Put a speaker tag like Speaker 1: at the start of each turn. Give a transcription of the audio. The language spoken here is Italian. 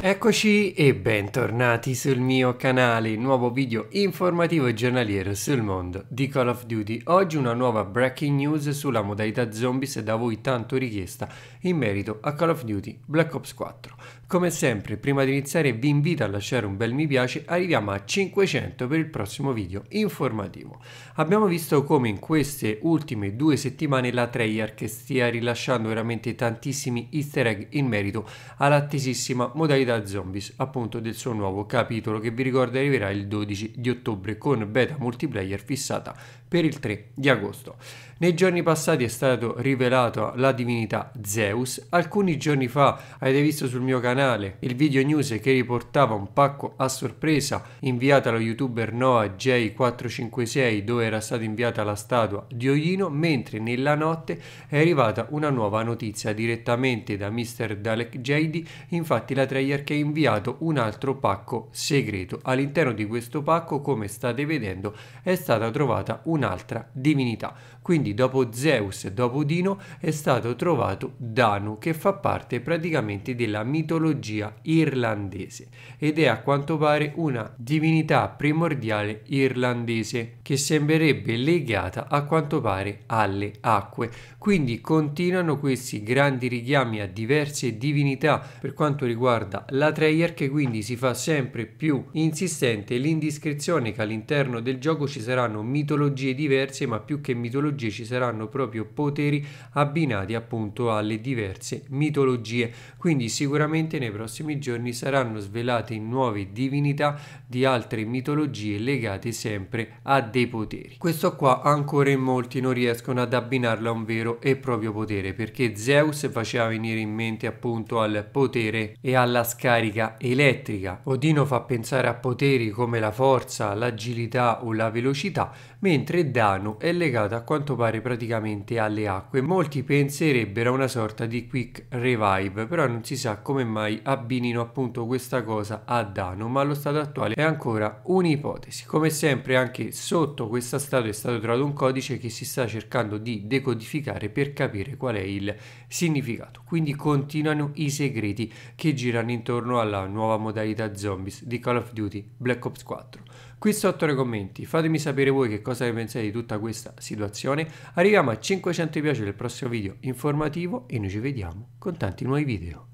Speaker 1: Eccoci e bentornati sul mio canale, nuovo video informativo e giornaliero sul mondo di Call of Duty. Oggi una nuova breaking news sulla modalità zombies da voi tanto richiesta in merito a Call of Duty Black Ops 4. Come sempre, prima di iniziare vi invito a lasciare un bel mi piace, arriviamo a 500 per il prossimo video informativo. Abbiamo visto come in queste ultime due settimane la Treyarch stia rilasciando veramente tantissimi easter egg in merito all'attesissima modalità zombies, appunto del suo nuovo capitolo che vi ricordo arriverà il 12 di ottobre con beta multiplayer fissata per il 3 di agosto. Nei giorni passati è stato rivelato la divinità Zeus, alcuni giorni fa avete visto sul mio canale canale il video news che riportava un pacco a sorpresa inviato allo youtuber Noah J456 dove era stata inviata la statua di Oino, mentre nella notte è arrivata una nuova notizia direttamente da Mr. Dalek JD, infatti la Treyarch ha inviato un altro pacco segreto. All'interno di questo pacco, come state vedendo, è stata trovata un'altra divinità. Quindi dopo Zeus, dopo Dino, è stato trovato Danu che fa parte praticamente della mitologia mitologia irlandese ed è a quanto pare una divinità primordiale irlandese che sembrerebbe legata a quanto pare alle acque. Quindi continuano questi grandi richiami a diverse divinità per quanto riguarda la Treyer che quindi si fa sempre più insistente l'indiscrezione che all'interno del gioco ci saranno mitologie diverse, ma più che mitologie ci saranno proprio poteri abbinati appunto alle diverse mitologie. Quindi sicuramente che nei prossimi giorni saranno svelate nuove divinità di altre mitologie legate sempre a dei poteri. Questo qua ancora in molti non riescono ad abbinarlo a un vero e proprio potere perché Zeus faceva venire in mente appunto al potere e alla scarica elettrica. Odino fa pensare a poteri come la forza, l'agilità o la velocità, mentre Dano è legato a quanto pare praticamente alle acque. Molti penserebbero a una sorta di quick revive, però non si sa come mai mai abbinino appunto questa cosa a Dano, ma allo stato attuale è ancora un'ipotesi. Come sempre anche sotto questa statua è stato trovato un codice che si sta cercando di decodificare per capire qual è il significato. Quindi continuano i segreti che girano intorno alla nuova modalità zombies di Call of Duty Black Ops 4. Qui sotto nei commenti fatemi sapere voi che cosa ne pensate di tutta questa situazione. Arriviamo a 500 mi piace nel prossimo video informativo e noi ci vediamo con tanti nuovi video.